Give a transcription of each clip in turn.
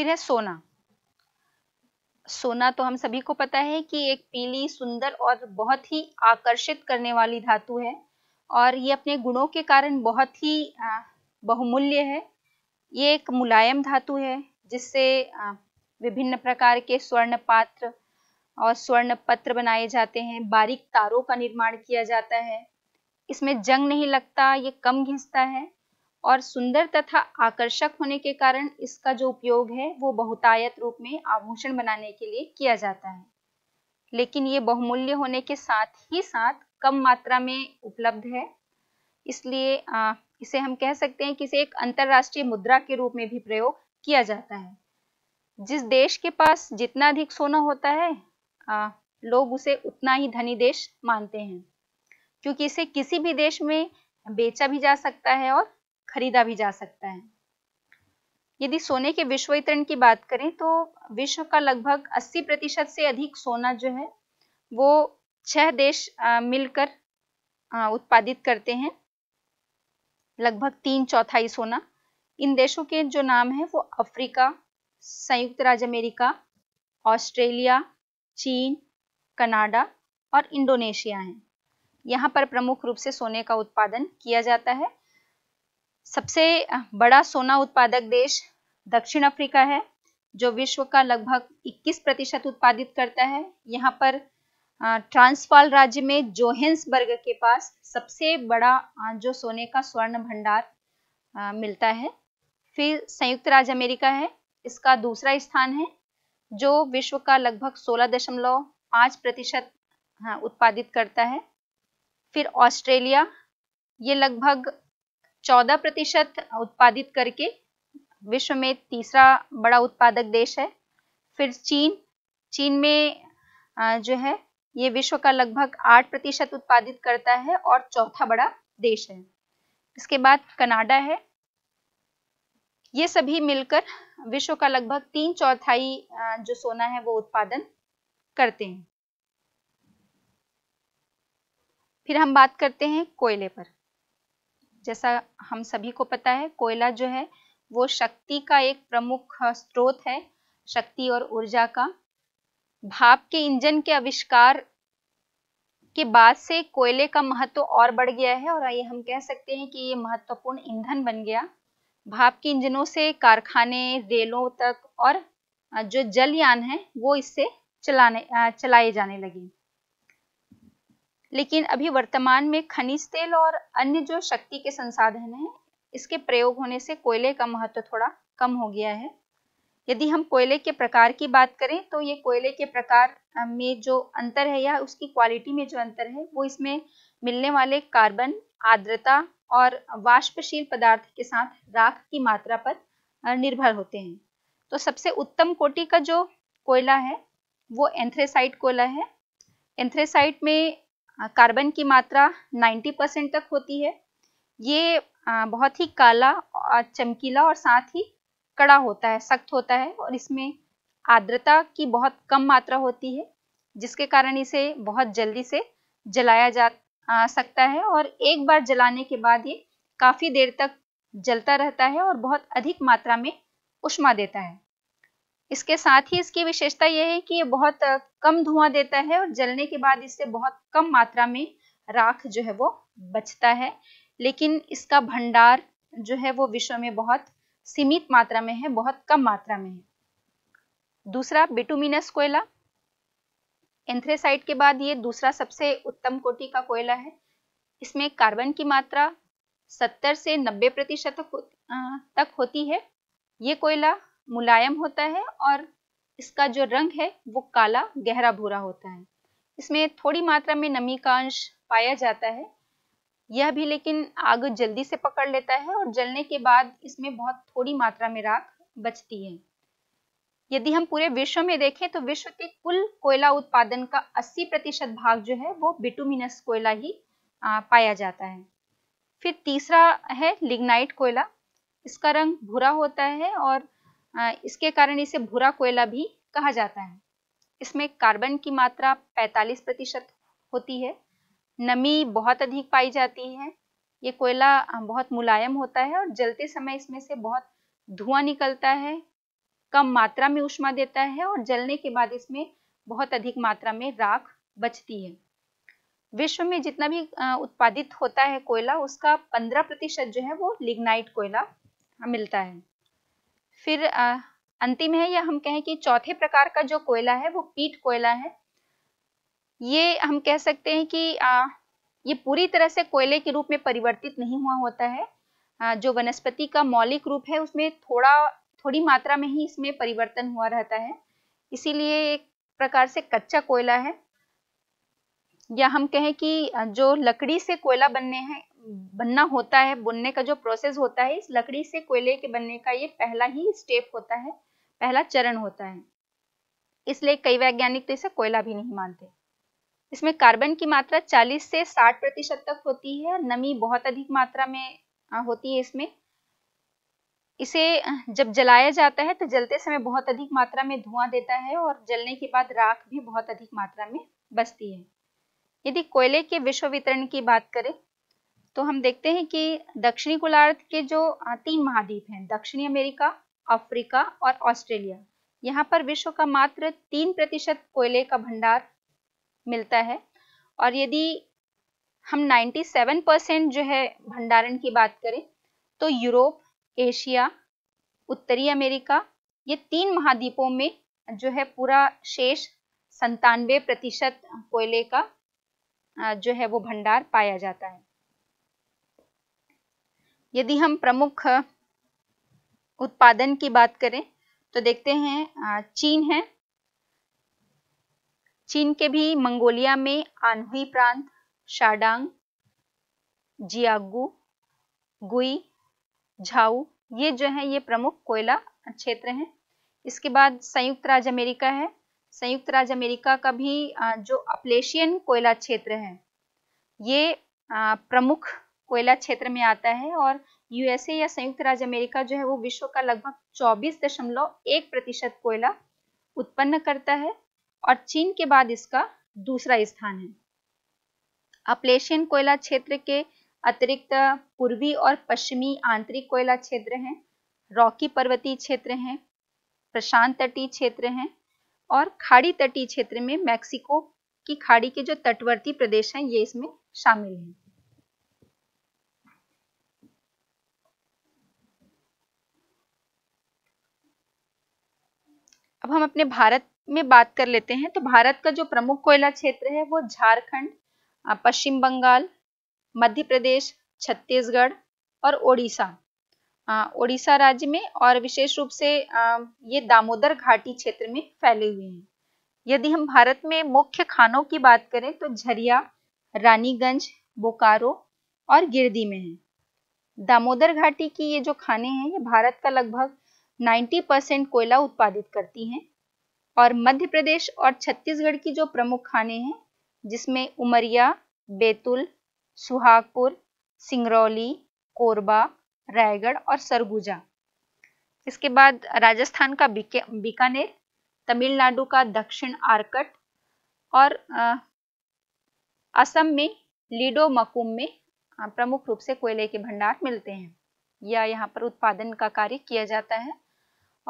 फिर है सोना सोना तो हम सभी को पता है कि एक पीली सुंदर और बहुत ही आकर्षित करने वाली धातु है और ये अपने गुणों के कारण बहुत ही बहुमूल्य है ये एक मुलायम धातु है जिससे विभिन्न प्रकार के स्वर्ण पात्र और स्वर्ण पत्र बनाए जाते हैं बारीक तारों का निर्माण किया जाता है इसमें जंग नहीं लगता ये कम घिसता है और सुंदर तथा आकर्षक होने के कारण इसका जो उपयोग है वो बहुतायत रूप में आभूषण बनाने के लिए किया जाता है लेकिन ये बहुमूल्य होने के साथ ही साथ कम मात्रा में उपलब्ध है इसलिए आ, इसे हम कह सकते हैं कि इसे एक अंतरराष्ट्रीय मुद्रा के रूप में भी प्रयोग किया जाता है जिस देश के पास जितना अधिक सोना होता है आ, लोग उसे उतना ही धनी देश मानते हैं क्योंकि इसे किसी भी देश में बेचा भी जा सकता है और खरीदा भी जा सकता है यदि सोने के विश्व वितरण की बात करें तो विश्व का लगभग 80 प्रतिशत से अधिक सोना जो है वो छह देश मिलकर उत्पादित करते हैं लगभग तीन चौथाई सोना इन देशों के जो नाम है वो अफ्रीका संयुक्त राज्य अमेरिका ऑस्ट्रेलिया चीन कनाडा और इंडोनेशिया हैं यहाँ पर प्रमुख रूप से सोने का उत्पादन किया जाता है सबसे बड़ा सोना उत्पादक देश दक्षिण अफ्रीका है जो विश्व का लगभग 21 प्रतिशत उत्पादित करता है यहाँ पर ट्रांसफाल राज्य में जोहेंसबर्ग के पास सबसे बड़ा जो सोने का स्वर्ण भंडार मिलता है फिर संयुक्त राज्य अमेरिका है इसका दूसरा स्थान है जो विश्व का लगभग सोलह दशमलव पांच प्रतिशत उत्पादित करता है फिर ऑस्ट्रेलिया ये लगभग चौदह प्रतिशत उत्पादित करके विश्व में तीसरा बड़ा उत्पादक देश है फिर चीन चीन में जो है ये विश्व का लगभग आठ प्रतिशत उत्पादित करता है और चौथा बड़ा देश है इसके बाद कनाडा है ये सभी मिलकर विश्व का लगभग तीन चौथाई जो सोना है वो उत्पादन करते हैं फिर हम बात करते हैं कोयले पर जैसा हम सभी को पता है कोयला जो है वो शक्ति का एक प्रमुख स्रोत है शक्ति और ऊर्जा का भाप के इंजन के आविष्कार के बाद से कोयले का महत्व और बढ़ गया है और आइए हम कह सकते हैं कि ये महत्वपूर्ण ईंधन बन गया भाप के इंजनों से कारखाने रेलों तक और जो जलयान है वो इससे चलाने चलाए जाने लगे लेकिन अभी वर्तमान में खनिज तेल और अन्य जो शक्ति के संसाधन हैं इसके प्रयोग होने से कोयले का महत्व थोड़ा कम हो गया है यदि हम कोयले के प्रकार की बात करें तो ये कोयले के प्रकार में जो अंतर है या उसकी क्वालिटी में जो अंतर है वो इसमें मिलने वाले कार्बन आर्द्रता और वाष्पशील पदार्थ के साथ राख की मात्रा पर निर्भर होते हैं तो सबसे उत्तम कोटि का जो कोयला है वो एंथ्रेसाइट कोयला है एंथ्रेसाइट में कार्बन की मात्रा 90 परसेंट तक होती है ये बहुत ही काला चमकीला और साथ ही कड़ा होता है सख्त होता है और इसमें आर्द्रता की बहुत कम मात्रा होती है जिसके कारण इसे बहुत जल्दी से जलाया जा सकता है और एक बार जलाने के बाद ये काफ़ी देर तक जलता रहता है और बहुत अधिक मात्रा में उष्मा देता है इसके साथ ही इसकी विशेषता यह है कि ये बहुत कम धुआं देता है और जलने के बाद इससे बहुत कम मात्रा में राख जो है वो बचता है लेकिन इसका भंडार जो है वो विश्व में बहुत सीमित मात्रा में है बहुत कम मात्रा में है दूसरा बिटुमिनस कोयला एंथ्रेसाइट के बाद ये दूसरा सबसे उत्तम कोटि का कोयला है इसमें कार्बन की मात्रा 70 से 90 प्रतिशत तक होती है ये कोयला मुलायम होता है और इसका जो रंग है वो काला गहरा भूरा होता है इसमें थोड़ी मात्रा में नमी का अंश पाया जाता है यह भी लेकिन आग जल्दी से पकड़ लेता है और जलने के बाद इसमें बहुत थोड़ी मात्रा में राख बचती है यदि हम पूरे विश्व में देखें तो विश्व के कुल कोयला उत्पादन का 80 प्रतिशत भाग जो है वो बिटुमिनस कोयला ही आ, पाया जाता है फिर तीसरा है लिग्नाइट कोयला इसका रंग भूरा होता है और इसके कारण इसे भूरा कोयला भी कहा जाता है इसमें कार्बन की मात्रा 45 प्रतिशत होती है नमी बहुत अधिक पाई जाती है ये कोयला बहुत मुलायम होता है और जलते समय इसमें से बहुत धुआं निकलता है कम मात्रा में उष्मा देता है और जलने के बाद इसमें बहुत अधिक मात्रा में राख बचती है विश्व में जितना भी उत्पादित होता है कोयला उसका 15 प्रतिशत जो है वो लिग्नाइट कोयला मिलता है फिर अंतिम है या हम कहें कि चौथे प्रकार का जो कोयला है वो पीट कोयला है ये हम कह सकते हैं कि आ, ये पूरी तरह से कोयले के रूप में परिवर्तित नहीं हुआ होता है आ, जो वनस्पति का मौलिक रूप है उसमें थोड़ा थोड़ी मात्रा में ही इसमें परिवर्तन हुआ रहता है इसीलिए एक प्रकार से कच्चा कोयला है या हम कहें कि जो लकड़ी से कोयला बनने हैं बनना होता है बुनने का जो प्रोसेस होता है इस लकड़ी से कोयले के बनने का ये पहला ही स्टेप होता है पहला चरण होता है इसलिए कई वैज्ञानिक तो इसे कोयला भी नहीं मानते इसमें कार्बन की मात्रा 40 से 60 प्रतिशत तक होती है नमी बहुत अधिक मात्रा में होती है इसमें इसे जब जलाया जाता है तो जलते समय बहुत अधिक मात्रा में धुआं देता है और जलने के बाद राख भी बहुत अधिक मात्रा में बचती है यदि कोयले के विश्व वितरण की बात करें तो हम देखते हैं कि दक्षिणी गोलार्ध के जो तीन महाद्वीप हैं दक्षिणी अमेरिका अफ्रीका और ऑस्ट्रेलिया यहाँ पर विश्व का मात्र तीन प्रतिशत कोयले का भंडार मिलता है और यदि हम 97 परसेंट जो है भंडारण की बात करें तो यूरोप एशिया उत्तरी अमेरिका ये तीन महाद्वीपों में जो है पूरा शेष संतानवे प्रतिशत कोयले का जो है वो भंडार पाया जाता है यदि हम प्रमुख उत्पादन की बात करें तो देखते हैं चीन है चीन के भी मंगोलिया में आनहुई प्रांत शाडांग जियागु गुई झाऊ ये जो है ये प्रमुख कोयला क्षेत्र हैं इसके बाद संयुक्त राज्य अमेरिका है संयुक्त राज्य अमेरिका का भी जो अपलेशियन कोयला क्षेत्र है ये प्रमुख कोयला क्षेत्र में आता है और यूएसए या संयुक्त राज्य अमेरिका जो है वो विश्व का लगभग चौबीस दशमलव एक प्रतिशत कोयला उत्पन्न करता है और चीन के बाद इसका दूसरा स्थान है अपलेशियन कोयला क्षेत्र के अतिरिक्त पूर्वी और पश्चिमी आंतरिक कोयला क्षेत्र हैं रॉकी पर्वतीय क्षेत्र हैं प्रशांत तटीय क्षेत्र हैं और खाड़ी तटीय क्षेत्र में मैक्सिको की खाड़ी के जो तटवर्ती प्रदेश हैं ये इसमें शामिल हैं अब हम अपने भारत में बात कर लेते हैं तो भारत का जो प्रमुख कोयला क्षेत्र है वो झारखंड पश्चिम बंगाल मध्य प्रदेश छत्तीसगढ़ और ओडिशा ओडिशा राज्य में और विशेष रूप से ये दामोदर घाटी क्षेत्र में फैले हुए हैं यदि हम भारत में मुख्य खानों की बात करें तो झरिया रानीगंज बोकारो और गिरदी में है दामोदर घाटी की ये जो खाने हैं ये भारत का लगभग 90 परसेंट कोयला उत्पादित करती हैं और मध्य प्रदेश और छत्तीसगढ़ की जो प्रमुख खाने हैं जिसमें उमरिया बैतुल सुहागपुर सिंगरौली कोरबा रायगढ़ और सरगुजा इसके बाद राजस्थान का बीकानेर तमिलनाडु का दक्षिण आरकट और असम में लीडो मकुम में प्रमुख रूप से कोयले के भंडार मिलते हैं या यहाँ पर उत्पादन का कार्य किया जाता है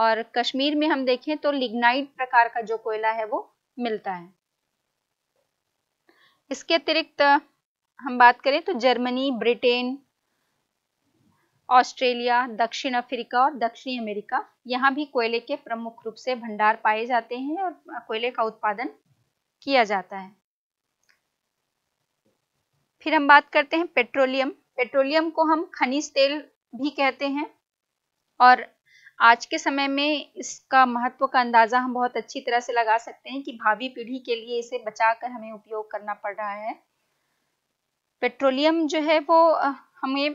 और कश्मीर में हम देखें तो लिग्नाइट प्रकार का जो कोयला है वो मिलता है इसके अतिरिक्त हम बात करें तो जर्मनी ब्रिटेन ऑस्ट्रेलिया दक्षिण अफ्रीका और दक्षिणी अमेरिका यहाँ भी कोयले के प्रमुख रूप से भंडार पाए जाते हैं और कोयले का उत्पादन किया जाता है फिर हम बात करते हैं पेट्रोलियम पेट्रोलियम को हम खनिज तेल भी कहते हैं और आज के समय में इसका महत्व का अंदाज़ा हम बहुत अच्छी तरह से लगा सकते हैं कि भावी पीढ़ी के लिए इसे बचाकर हमें उपयोग करना पड़ रहा है पेट्रोलियम जो है वो हमें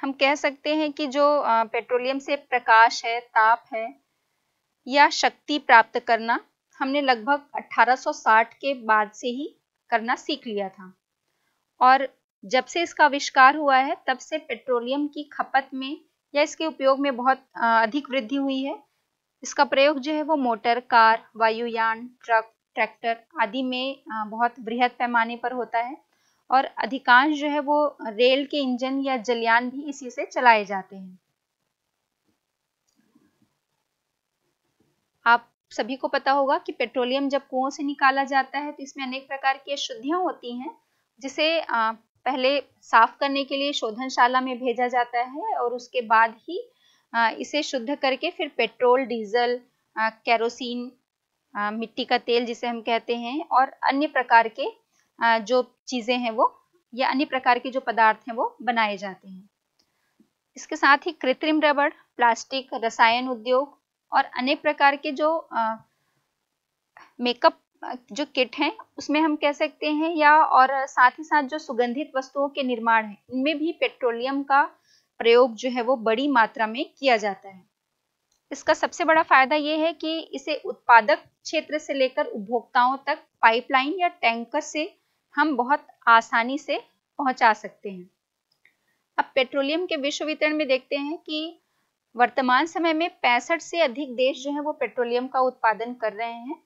हम कह सकते हैं कि जो पेट्रोलियम से प्रकाश है ताप है या शक्ति प्राप्त करना हमने लगभग 1860 के बाद से ही करना सीख लिया था और जब से इसका आविष्कार हुआ है तब से पेट्रोलियम की खपत में या इसके उपयोग में बहुत अधिक वृद्धि हुई है इसका प्रयोग जो है वो मोटर कार वायुयान ट्रक ट्रैक्टर आदि में बहुत बृहद पैमाने पर होता है और अधिकांश जो है वो रेल के इंजन या जलयान भी इसी से चलाए जाते हैं आप सभी को पता होगा कि पेट्रोलियम जब कुओं से निकाला जाता है तो इसमें अनेक प्रकार की अशुद्धियां होती हैं जिसे पहले साफ करने के लिए शोधनशाला में भेजा जाता है और उसके बाद ही इसे शुद्ध करके फिर पेट्रोल डीजल कैरोसिन मिट्टी का तेल जिसे हम कहते हैं और अन्य प्रकार के जो चीज़ें हैं वो या अन्य प्रकार के जो पदार्थ हैं वो बनाए जाते हैं इसके साथ ही कृत्रिम रबड़ प्लास्टिक रसायन उद्योग और अनेक प्रकार के जो मेकअप जो किट है उसमें हम कह सकते हैं या और साथ ही साथ जो सुगंधित वस्तुओं के निर्माण है उनमें भी पेट्रोलियम का प्रयोग जो है वो बड़ी मात्रा में किया जाता है इसका सबसे बड़ा फायदा ये है कि इसे उत्पादक क्षेत्र से लेकर उपभोक्ताओं तक पाइपलाइन या टैंकर से हम बहुत आसानी से पहुंचा सकते हैं अब पेट्रोलियम के विश्व वितरण में देखते हैं कि वर्तमान समय में पैंसठ से अधिक देश जो है वो पेट्रोलियम का उत्पादन कर रहे हैं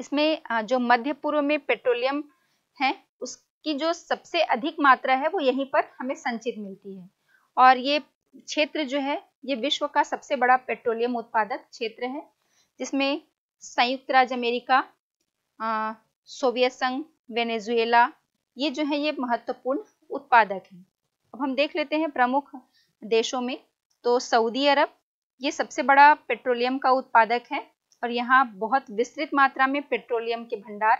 इसमें जो मध्य पूर्व में पेट्रोलियम है उसकी जो सबसे अधिक मात्रा है वो यहीं पर हमें संचित मिलती है और ये क्षेत्र जो है ये विश्व का सबसे बड़ा पेट्रोलियम उत्पादक क्षेत्र है जिसमें संयुक्त राज्य अमेरिका सोवियत संघ वेनेजुएला ये जो है ये महत्वपूर्ण उत्पादक है अब हम देख लेते हैं प्रमुख देशों में तो सऊदी अरब ये सबसे बड़ा पेट्रोलियम का उत्पादक है और यहाँ बहुत विस्तृत मात्रा में पेट्रोलियम के भंडार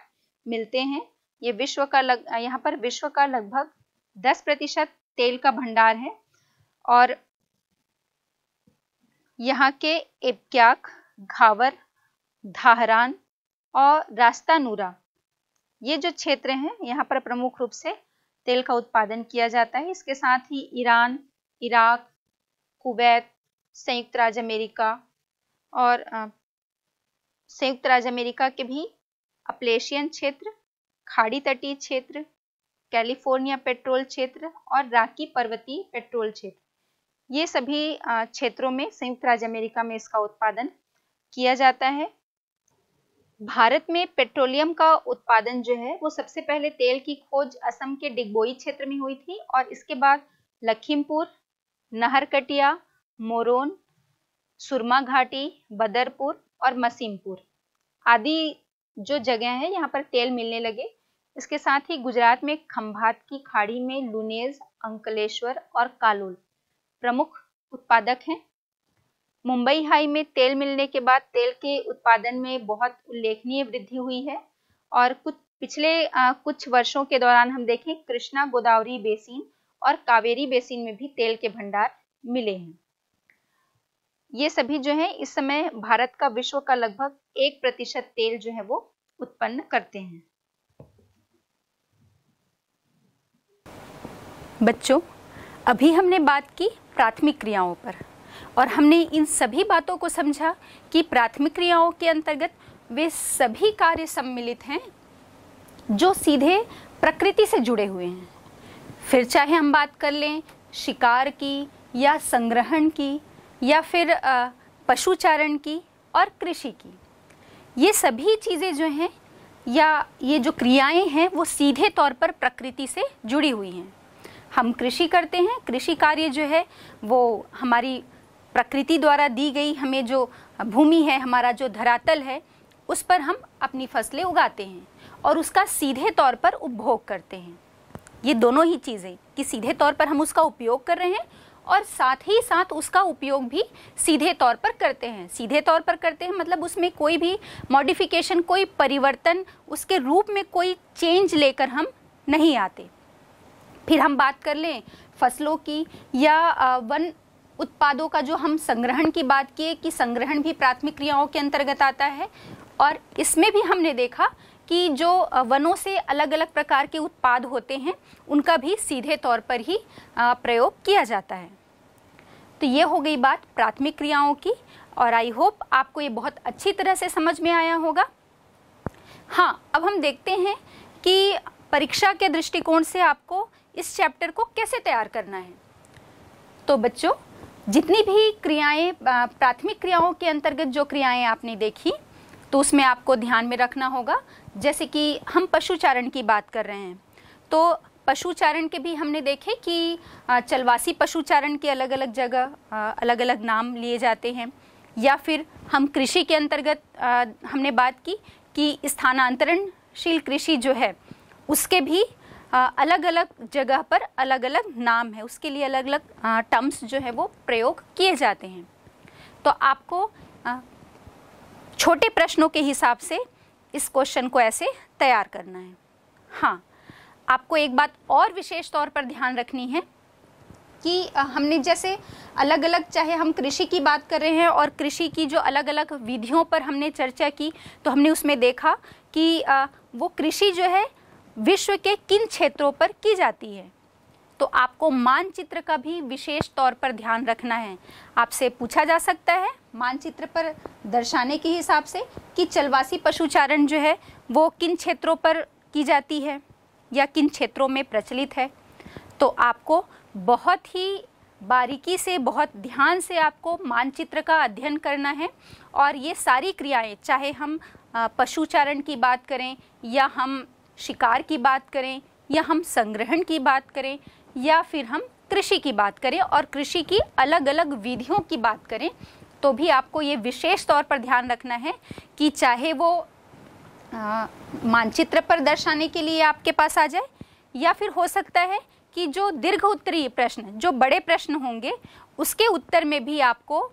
मिलते हैं ये विश्व का लग यहाँ पर विश्व का लगभग 10 प्रतिशत तेल का भंडार है और यहाँ के एप्क्याक घावर धाहरान और रास्तानूरा ये जो क्षेत्र हैं यहाँ पर प्रमुख रूप से तेल का उत्पादन किया जाता है इसके साथ ही ईरान इराक कुवैत संयुक्त राज्य अमेरिका और संयुक्त राज्य अमेरिका के भी अपलेशियन क्षेत्र खाड़ी तटीय क्षेत्र कैलिफोर्निया पेट्रोल क्षेत्र और राकी पर्वतीय पेट्रोल क्षेत्र ये सभी क्षेत्रों में संयुक्त राज्य अमेरिका में इसका उत्पादन किया जाता है भारत में पेट्रोलियम का उत्पादन जो है वो सबसे पहले तेल की खोज असम के डिगबोई क्षेत्र में हुई थी और इसके बाद लखीमपुर नहरकटिया मोरोन सुरमा घाटी बदरपुर और मसीमपुर आदि जो जगह है यहाँ पर तेल मिलने लगे इसके साथ ही गुजरात में खंभात की खाड़ी में लुनेज अंकलेश्वर और कालोल प्रमुख उत्पादक हैं मुंबई हाई में तेल मिलने के बाद तेल के उत्पादन में बहुत उल्लेखनीय वृद्धि हुई है और कुछ पिछले आ, कुछ वर्षों के दौरान हम देखें कृष्णा गोदावरी बेसिन और कावेरी बेसिन में भी तेल के भंडार मिले हैं ये सभी जो है इस समय भारत का विश्व का लगभग एक प्रतिशत तेल जो है वो उत्पन्न करते हैं बच्चों अभी हमने बात की प्राथमिक क्रियाओं पर और हमने इन सभी बातों को समझा कि प्राथमिक क्रियाओं के अंतर्गत वे सभी कार्य सम्मिलित हैं जो सीधे प्रकृति से जुड़े हुए हैं फिर चाहे हम बात कर लें शिकार की या संग्रहण की या फिर पशुचारण की और कृषि की ये सभी चीज़ें जो हैं या ये जो क्रियाएं हैं वो सीधे तौर पर प्रकृति से जुड़ी हुई हैं हम कृषि करते हैं कृषि कार्य जो है वो हमारी प्रकृति द्वारा दी गई हमें जो भूमि है हमारा जो धरातल है उस पर हम अपनी फसलें उगाते हैं और उसका सीधे तौर पर उपभोग करते हैं ये दोनों ही चीज़ें कि सीधे तौर पर हम उसका उपयोग कर रहे हैं और साथ ही साथ उसका उपयोग भी सीधे तौर पर करते हैं सीधे तौर पर करते हैं मतलब उसमें कोई भी मॉडिफिकेशन कोई परिवर्तन उसके रूप में कोई चेंज लेकर हम नहीं आते फिर हम बात कर लें फसलों की या वन उत्पादों का जो हम संग्रहण की बात किए कि संग्रहण भी प्राथमिक क्रियाओं के अंतर्गत आता है और इसमें भी हमने देखा कि जो वनों से अलग अलग प्रकार के उत्पाद होते हैं उनका भी सीधे तौर पर ही प्रयोग किया जाता है तो ये हो गई बात प्राथमिक क्रियाओं की और आई होप आपको ये बहुत अच्छी तरह से समझ में आया होगा हाँ अब हम देखते हैं कि परीक्षा के दृष्टिकोण से आपको इस चैप्टर को कैसे तैयार करना है तो बच्चों जितनी भी क्रियाएं प्राथमिक क्रियाओं के अंतर्गत जो क्रियाएं आपने देखी तो उसमें आपको ध्यान में रखना होगा जैसे कि हम पशुचारण की बात कर रहे हैं तो पशुचारण के भी हमने देखे कि चलवासी पशुचारण के अलग अलग जगह अलग अलग नाम लिए जाते हैं या फिर हम कृषि के अंतर्गत हमने बात की कि स्थानांतरणशील कृषि जो है उसके भी अलग अलग जगह पर अलग अलग नाम है उसके लिए अलग अलग टर्म्स जो है वो प्रयोग किए जाते हैं तो आपको छोटे प्रश्नों के हिसाब से इस क्वेश्चन को ऐसे तैयार करना है हाँ आपको एक बात और विशेष तौर पर ध्यान रखनी है कि हमने जैसे अलग अलग चाहे हम कृषि की बात कर रहे हैं और कृषि की जो अलग अलग विधियों पर हमने चर्चा की तो हमने उसमें देखा कि वो कृषि जो है विश्व के किन क्षेत्रों पर की जाती है तो आपको मानचित्र का भी विशेष तौर पर ध्यान रखना है आपसे पूछा जा सकता है मानचित्र पर दर्शाने के हिसाब से कि चलवासी पशुचारण जो है वो किन क्षेत्रों पर की जाती है या किन क्षेत्रों में प्रचलित है तो आपको बहुत ही बारीकी से बहुत ध्यान से आपको मानचित्र का अध्ययन करना है और ये सारी क्रियाएं चाहे हम पशुचारण की बात करें या हम शिकार की बात करें या हम संग्रहण की बात करें या फिर हम कृषि की बात करें और कृषि की अलग अलग विधियों की बात करें तो भी आपको ये विशेष तौर पर ध्यान रखना है कि चाहे वो मानचित्र पर दर्शाने के लिए आपके पास आ जाए या फिर हो सकता है कि जो दीर्घ उत्तरीय प्रश्न जो बड़े प्रश्न होंगे उसके उत्तर में भी आपको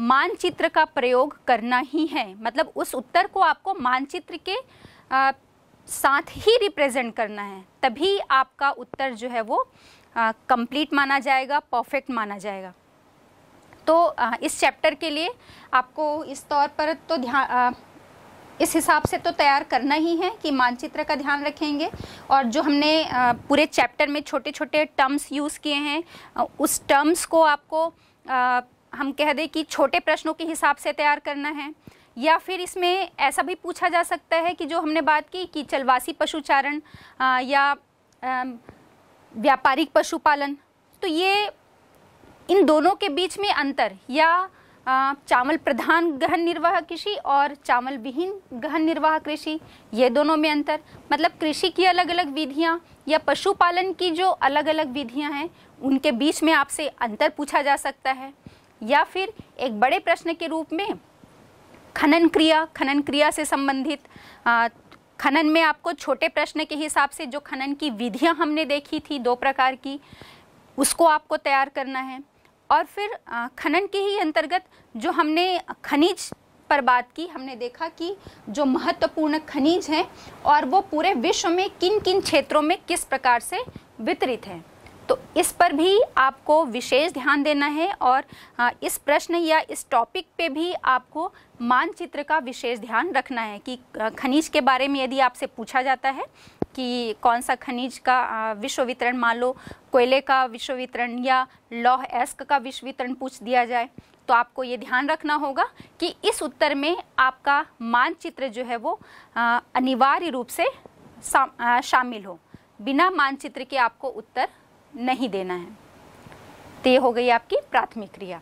मानचित्र का प्रयोग करना ही है मतलब उस उत्तर को आपको मानचित्र के आ, साथ ही रिप्रेजेंट करना है तभी आपका उत्तर जो है वो कंप्लीट माना जाएगा परफेक्ट माना जाएगा तो आ, इस चैप्टर के लिए आपको इस तौर पर तो ध्यान इस हिसाब से तो तैयार करना ही है कि मानचित्र का ध्यान रखेंगे और जो हमने पूरे चैप्टर में छोटे छोटे टर्म्स यूज़ किए हैं उस टर्म्स को आपको हम कह दें कि छोटे प्रश्नों के हिसाब से तैयार करना है या फिर इसमें ऐसा भी पूछा जा सकता है कि जो हमने बात की कि चलवासी पशुचारण या व्यापारिक पशुपालन तो ये इन दोनों के बीच में अंतर या चावल प्रधान गहन निर्वाह कृषि और चावल विहीन गहन निर्वाह कृषि ये दोनों में अंतर मतलब कृषि की अलग अलग विधियाँ या पशुपालन की जो अलग अलग विधियाँ हैं उनके बीच में आपसे अंतर पूछा जा सकता है या फिर एक बड़े प्रश्न के रूप में खनन क्रिया खनन क्रिया से संबंधित खनन में आपको छोटे प्रश्न के हिसाब से जो खनन की विधियाँ हमने देखी थी दो प्रकार की उसको आपको तैयार करना है और फिर खनन के ही अंतर्गत जो हमने खनिज पर बात की हमने देखा कि जो महत्वपूर्ण खनिज हैं और वो पूरे विश्व में किन किन क्षेत्रों में किस प्रकार से वितरित हैं तो इस पर भी आपको विशेष ध्यान देना है और इस प्रश्न या इस टॉपिक पे भी आपको मानचित्र का विशेष ध्यान रखना है कि खनिज के बारे में यदि आपसे पूछा जाता है कि कौन सा खनिज का विश्व वितरण मान लो कोयले का विश्व वितरण या लौह एस्क का विश्व वितरण पूछ दिया जाए तो आपको ये ध्यान रखना होगा कि इस उत्तर में आपका मानचित्र जो है वो अनिवार्य रूप से शामिल हो बिना मानचित्र के आपको उत्तर नहीं देना है तो ये हो गई आपकी प्राथमिक क्रिया